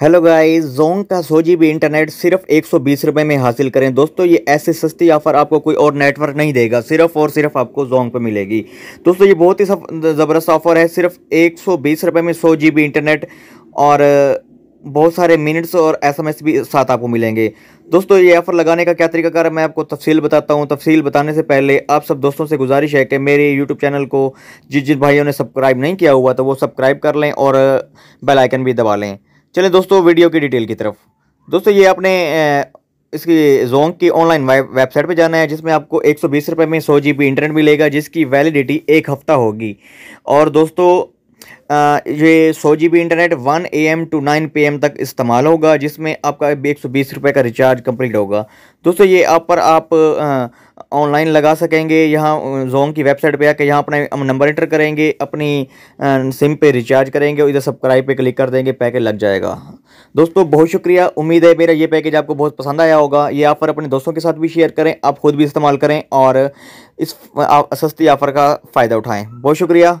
hello guys Jong का सौ जी internet सिर्फ एक सौ बीस रुपये में हासिल करें दोस्तों ये ऐसे सस्ती ऑफर आपको कोई और नेटवर्क नहीं देगा सिर्फ और सिर्फ आपको जोंग पे मिलेगी दोस्तों ये बहुत ही ज़बरदस्त ऑफर है सिर्फ एक सौ बीस रुपये में सौ जी इंटरनेट और बहुत सारे मिनट्स और एसएमएस भी साथ आपको मिलेंगे दोस्तों ये ऑफर लगाने का क्या तरीका है मैं आपको तफसील बताता हूँ तफसील बताने से पहले आप सब दोस्तों से गुजारिश है कि मेरे यूट्यूब चैनल को जिस जिस भाइयों ने सब्सक्राइब नहीं किया हुआ तो वो सब्सक्राइब कर लें और बेल आइकन भी दबा लें चले दोस्तों वीडियो की डिटेल की तरफ दोस्तों ये आपने इसकी जोंग की ऑनलाइन वेबसाइट पे जाना है जिसमें आपको एक सौ में सौ जी इंटरनेट मिलेगा जिसकी वैलिडिटी एक हफ़्ता होगी और दोस्तों ये सौ G B internet one A M to nine P M तक इस्तेमाल होगा जिसमें आपका एक सौ बीस रुपये का रिचार्ज कंप्लीट होगा दोस्तों ये आप पर आप ऑनलाइन लगा सकेंगे यहाँ जोंग की वेबसाइट पे आकर यहाँ अपना नंबर इंटर करेंगे अपनी सिम पे रिचार्ज करेंगे और इधर सब्सक्राइब पे क्लिक कर देंगे पैकेज लग जाएगा दोस्तों बहुत शुक्रिया उम्मीद है मेरा ये पैकेज आपको बहुत पसंद आया होगा ये ऑफ़र अपने दोस्तों के साथ भी शेयर करें आप खुद भी इस्तेमाल करें और इस सस्ती ऑफ़र का फ़ायदा उठाएँ बहुत शुक्रिया